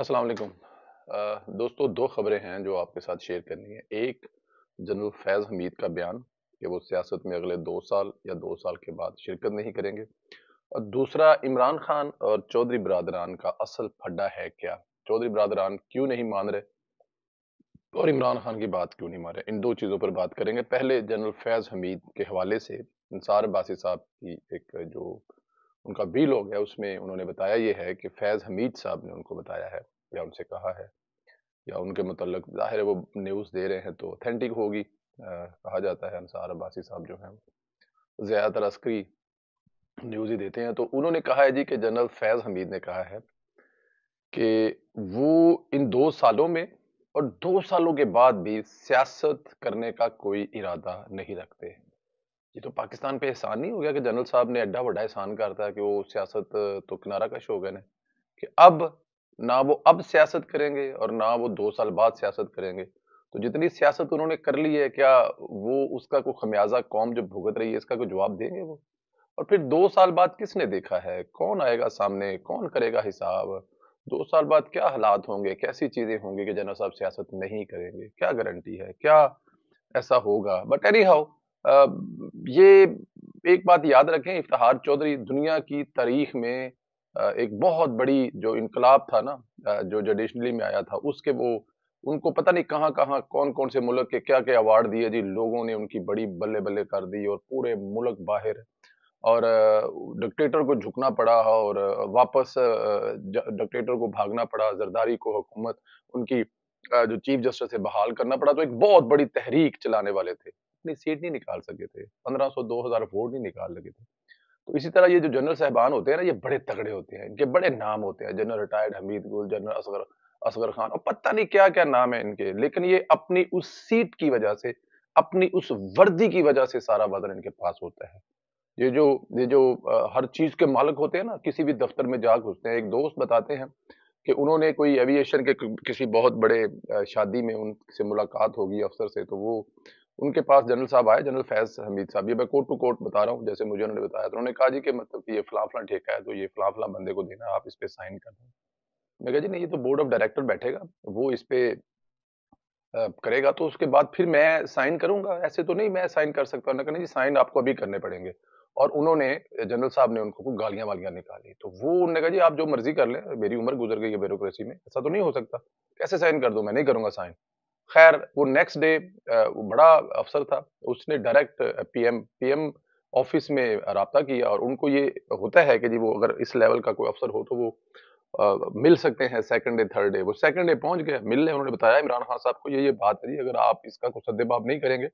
अस्सलाम वालेकुम दोस्तों दो खबरें हैं जो आपके साथ शेयर करनी है एक जनरल फैज़ हमीद का बयान कि वो सियासत में अगले दो साल या दो साल के बाद शिरकत नहीं करेंगे और दूसरा इमरान खान और चौधरी बरदरान का असल फड्डा है क्या चौधरी बरदरान क्यों नहीं मान रहे और इमरान खान की बात क्यों नहीं मान रहे इन दो चीज़ों पर बात करेंगे पहले जनरल फैज़ हमीद के हवाले से इंसार बासी साहब की एक जो उनका भी लोग है उसमें उन्होंने बताया ये है कि फैज़ हमीद साहब ने उनको बताया है या उनसे कहा है या उनके मतलब ज़ाहिर है वो न्यूज़ दे रहे हैं तो ऑथेंटिक होगी कहा जाता है अनसार अब्बासी साहब जो हैं ज़्यादातर अस्करी न्यूज़ ही देते हैं तो उन्होंने कहा है जी कि जनरल फैज़ हमीद ने कहा है कि वो इन दो सालों में और दो सालों के बाद भी सियासत करने का कोई इरादा नहीं रखते ये तो पाकिस्तान पे एहसान नहीं हो गया कि जनरल साहब ने एड्डा बड़ा एहसान करता है कि वो सियासत तो किनारा कश हो गए ने कि अब ना वो अब सियासत करेंगे और ना वो दो साल बाद सियासत करेंगे तो जितनी सियासत उन्होंने कर ली है क्या वो उसका कोई खमियाजा कौम जो भुगत रही है इसका कोई जवाब देंगे वो और फिर दो साल बाद किसने देखा है कौन आएगा सामने कौन करेगा हिसाब दो साल बाद क्या हालात होंगे कैसी चीज़ें होंगी कि जनरल साहब सियासत नहीं करेंगे क्या गारंटी है क्या ऐसा होगा बट एनी हाउ ये एक बात याद रखें इफ्तार चौधरी दुनिया की तारीख में एक बहुत बड़ी जो इनकलाब था ना जो जडिशनली में आया था उसके वो उनको पता नहीं कहाँ कहाँ कौन कौन से मुल्क के क्या क्या अवार्ड दिए जी लोगों ने उनकी बड़ी बल्ले बल्ले कर दी और पूरे मुल्क बाहर और डिक्टेटर को झुकना पड़ा और वापस डिक्टेटर को भागना पड़ा जरदारी को हुकूमत उनकी जो चीफ जस्टिस से बहाल करना पड़ा तो एक बहुत बड़ी तहरीक चलाने वाले थे अपनी सीट नहीं निकाल सके थे 1500 2000 वोट नहीं निकाल सके थे तो इसी तरह ये जो जनरल साहबान होते हैं ना ये बड़े तगड़े होते हैं इनके बड़े नाम होते हैं जनरल रिटायर्ड हमीद गुल जनरल असगर असगर खान और पता नहीं क्या क्या नाम है इनके लेकिन ये अपनी उस सीट की वजह से अपनी उस वर्दी की वजह से सारा वजन इनके पास होता है ये जो ये जो हर चीज के मालिक होते हैं ना किसी भी दफ्तर में जा घुसते हैं एक दोस्त बताते हैं कि उन्होंने कोई एविएशन के किसी बहुत बड़े शादी में उनसे मुलाकात होगी अफसर से तो वो उनके पास जनरल साहब आए जनरल फैज हमीद साहब ये मैं कोर्ट टू कोर्ट बता रहा हूँ जैसे मुझे उन्होंने बताया तो उन्होंने कहा जी कि मतलब कि ये फलां फलां ठेका है तो ये फलां फलां बंदे को देना आप इस पर साइन कर दें मैं कहा जी नहीं ये तो बोर्ड ऑफ डायरेक्टर बैठेगा वो इस पर करेगा तो उसके बाद फिर मैं साइन करूंगा ऐसे तो नहीं मैं साइन कर सकता उन्होंने कहा जी साइन आपको अभी करने पड़ेंगे और उन्होंने जनरल साहब ने उनको गालियां वालियां निकाली तो वो उन्होंने कहा जी आप जो मर्जी कर लें मेरी उम्र गुजर गई है ब्यूरोसी में ऐसा तो नहीं हो सकता कैसे साइन कर दो मैं नहीं करूंगा साइन खैर वो नेक्स्ट डे बड़ा अफसर था उसने डायरेक्ट पीएम पीएम ऑफिस में रबता किया और उनको ये होता है कि जी वो अगर इस लेवल का कोई अफसर हो तो वो आ, मिल सकते हैं सेकंड डे थर्ड डे वो सेकंड डे पहुंच गए मिलने उन्होंने बताया इमरान खान साहब को ये ये बात है जी अगर आप इसका कुछ सद्देबाप नहीं करेंगे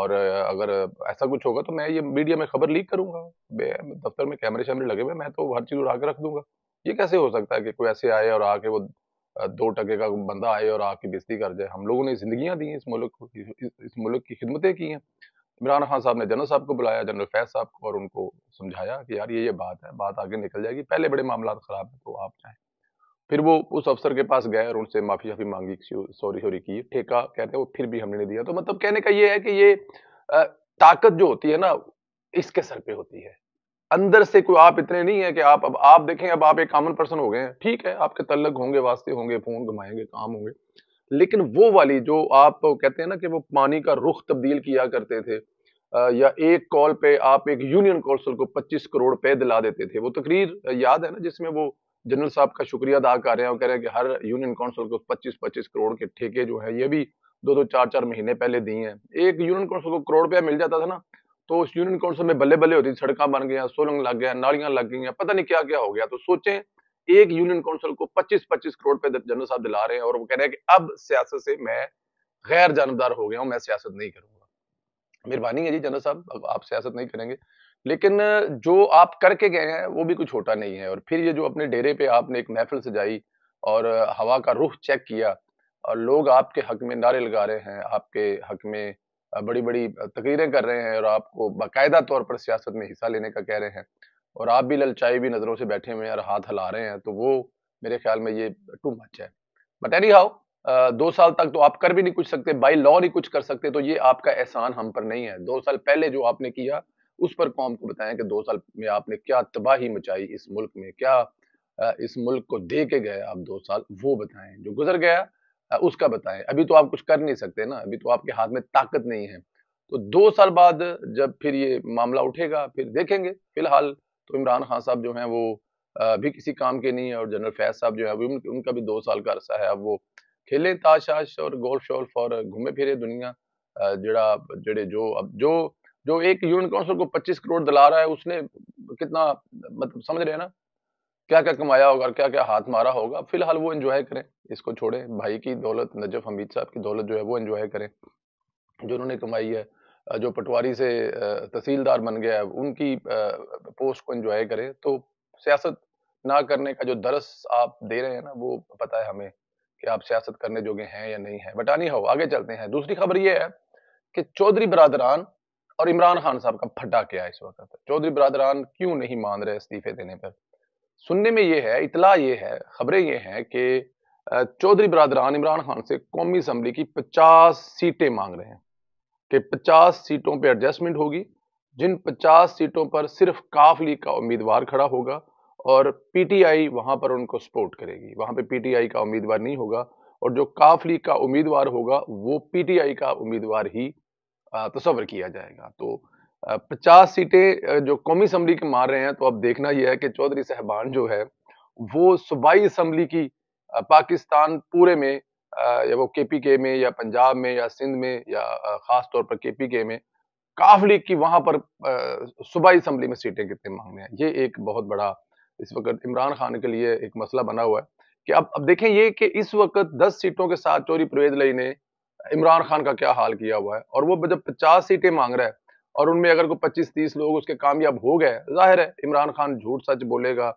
और अगर ऐसा कुछ होगा तो मैं ये मीडिया में खबर लीक करूंगा दफ्तर में कैमरे शैमरे लगे हुए मैं तो हर चीज़ उड़ा के रख दूंगा ये कैसे हो सकता है कि कोई ऐसे आए और आके वो दो टके का बंदा आए और आके बेजती कर जाए हम लोगों ने जिंदगियां दी इस मुल्क को इस मुल्क की खिदमतें की हैं इमरान खान साहब ने जनरल साहब को बुलाया जनरल फैज साहब को और उनको समझाया कि यार ये ये बात है बात आगे निकल जाएगी पहले बड़े मामला ख़राब है तो आप चाहें फिर वो उस अफसर के पास गए और उनसे माफ़ी शाफी मांगी सॉरी सॉरी की ठेका कहते हैं वो फिर भी हमने नहीं दिया तो मतलब कहने का ये है कि ये ताकत जो होती है ना इसके सर पे होती है अंदर से कोई आप इतने नहीं है कि आप अब आप देखें अब आप एक कॉमन पर्सन हो गए हैं ठीक है आपके तल्लक होंगे वास्ते होंगे फोन घुमाएंगे काम होंगे लेकिन वो वाली जो आप कहते हैं ना कि वो पानी का रुख तब्दील किया करते थे या एक कॉल पे आप एक यूनियन काउंसिल को 25 करोड़ रुपए दिला देते थे वो तकरीर याद है ना जिसमें वो जनरल साहब का शुक्रिया अदा कर रहे हैं और कह रहे हैं कि हर यूनियन काउंसिल को 25-25 करोड़ के ठेके जो है ये भी दो दो चार चार महीने पहले दिए हैं एक यूनियन काउंसिल को करोड़ रुपया मिल जाता था ना तो उस यूनियन काउंसिल में बल्ले बल्ले होती सड़क बन गया सोलंग लग गया नालियां लग गई पता नहीं क्या क्या हो गया तो सोचे एक यूनियन काउंसिल को पच्चीस पच्चीस करोड़ रुपए जनरल साहब दिला रहे हैं और वो कह रहे हैं कि अब सियासत से मैं गैर जानबदार हो गया हूं मैं सियासत नहीं करूंगा मेहरबानी है जी जनरल साहब अब आप सियासत नहीं करेंगे लेकिन जो आप करके गए हैं वो भी कुछ छोटा नहीं है और फिर ये जो अपने डेरे पे आपने एक महफिल सजाई और हवा का रुख चेक किया और लोग आपके हक में नारे लगा रहे हैं आपके हक में बड़ी बड़ी तकरीरें कर रहे हैं और आपको बाकायदा तौर पर सियासत में हिस्सा लेने का कह रहे हैं और आप भी ललचाई भी नज़रों से बैठे हुए हैं और हाथ हला रहे हैं तो वो मेरे ख्याल में ये टू मच है बट एनी हाउ दो साल तक तो आप कर भी नहीं कुछ सकते बाई लॉ नहीं कुछ कर सकते तो ये आपका एहसान हम पर नहीं है दो साल पहले जो आपने किया उस पर कौम को बताएं कि दो साल में आपने क्या तबाही मचाई इस मुल्क में क्या इस मुल्क को दे के गए आप दो साल वो बताएं जो गुजर गया उसका बताएं अभी तो आप कुछ कर नहीं सकते ना अभी तो आपके हाथ में ताकत नहीं है तो दो साल बाद जब फिर ये मामला उठेगा फिर देखेंगे फिलहाल तो इमरान खान साहब जो हैं वो भी किसी काम के नहीं है और जनरल फैज साहब जो है वो उनका भी दो साल का अरसा है अब वो खेलें ताश शाश और गोल्फ शोल्फ और घूमे फिरे दुनिया जड़ा जड़े जो अब जो जो एक यूनियन काउंसिल को 25 करोड़ दिला रहा है उसने कितना मतलब समझ रहे हैं ना क्या क्या कमाया होगा क्या क्या हाथ मारा होगा फिलहाल वो एंजॉय करें इसको छोड़ें भाई की दौलत नजफ हमीद साहब की दौलत जो है वो एंजॉय करें जो उन्होंने कमाई है जो पटवारी से तहसीलदार बन गया है उनकी पोस्ट को एंजॉय करें तो सियासत ना करने का जो दरस आप दे रहे हैं ना वो पता है हमें कि आप सियासत करने जोगे हैं या नहीं है बटानी हो आगे चलते हैं दूसरी खबर ये है कि चौधरी बरदरान और इमरान खान साहब का फटा क्या है इस वक्त चौधरी बरदरान क्यों नहीं मान रहे इस्तीफे देने पर सुनने में ये है इतला ये है खबरें ये हैं कि चौधरी बरदरान इमरान खान से कौमी असम्बली की पचास सीटें मांग रहे हैं कि पचास सीटों पर एडजस्टमेंट होगी जिन पचास सीटों पर सिर्फ काफ लीग का उम्मीदवार खड़ा होगा और पीटीआई वहां पर उनको सपोर्ट करेगी वहां पे पीटीआई का उम्मीदवार नहीं होगा और जो काफ लीग का उम्मीदवार होगा वो आई का उम्मीदवार ही तस्वर किया जाएगा तो पचास सीटें जो कौमी असम्बली के मार रहे हैं तो अब देखना यह है कि चौधरी साहबान जो है वो सूबाई असम्बली की पाकिस्तान पूरे में या वो के पी के में या पंजाब में या सिंध में या ख़ास तौर पर के पी के में काफ लीग की वहां पर सूबाई असम्बली में सीटें कितने मांग रहे हैं ये एक बहुत बड़ा इस वक्त इमरान खान के लिए एक मसला बना हुआ है कि अब अब देखें ये कि इस वक्त दस सीटों के साथ चोरी परवेज लई ने इमरान खान का क्या हाल किया हुआ है और वो जब पचास सीटें मांग रहा है और उनमें अगर कोई पच्चीस तीस लोग उसके कामयाब हो गए जाहिर है इमरान खान झूठ सच बोलेगा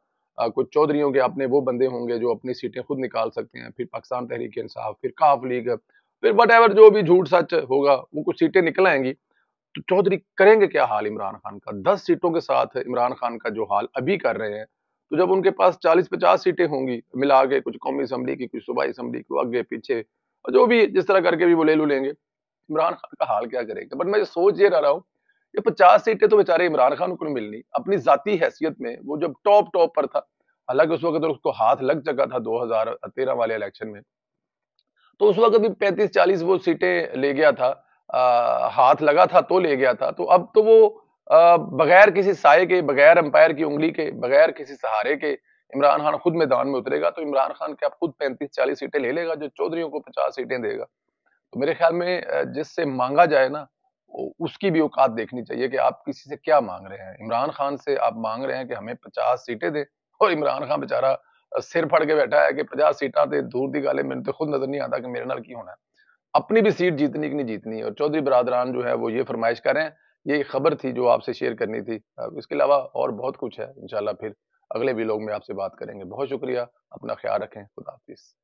कुछ चौधरीओं के अपने वो बंदे होंगे जो अपनी सीटें खुद निकाल सकते हैं फिर पाकिस्तान तहरीक इंसाफ फिर काफ लीग फिर वट जो भी झूठ सच होगा वो कुछ सीटें निकल आएंगी तो चौधरी करेंगे क्या हाल इमरान खान का दस सीटों के साथ इमरान खान का जो हाल अभी कर रहे हैं तो जब उनके पास चालीस पचास सीटें होंगी मिला के कुछ कौमी असम्बली की कुछ सूबाई असम्बली की आगे पीछे और जो भी जिस तरह करके भी वो ले लू लेंगे इमरान खान का हाल क्या करेंगे बट मैं सोच ये रह रहा हूँ ये पचास सीटें तो बेचारे इमरान खान को मिलनी अपनी जाति हैसियत में वो जब टॉप टॉप पर था हालांकि उस वक्त उसको हाथ लग चुका था 2013 वाले इलेक्शन में तो उस वक्त भी 35-40 वो सीटें ले गया था आ, हाथ लगा था तो ले गया था तो अब तो वो बगैर किसी साय के बगैर अंपायर की उंगली के बगैर किसी सहारे के इमरान खान खुद मैदान में उतरेगा तो इमरान खान क्या खुद पैंतीस चालीस सीटें ले लेगा जो चौधरी को पचास सीटें देगा तो मेरे ख्याल में जिससे मांगा जाए ना उसकी भी औकात देखनी चाहिए कि आप किसी से क्या मांग रहे हैं इमरान खान से आप मांग रहे हैं कि हमें पचास सीटें दे और इमरान खान बेचारा सिर फड़ के बैठा है कि पचास सीटा तो दूर दी गाले मेरे मैंने तो खुद नजर नहीं आता कि मेरे नाल की होना है अपनी भी सीट जीतनी कि नहीं जीतनी और चौधरी बरदरान जो है वो ये फरमाइश कर रहे हैं ये खबर थी जो आपसे शेयर करनी थी इसके अलावा और बहुत कुछ है इंशाल्लाह फिर अगले भी लोग में आपसे बात करेंगे बहुत शुक्रिया अपना ख्याल रखें खुदाफिज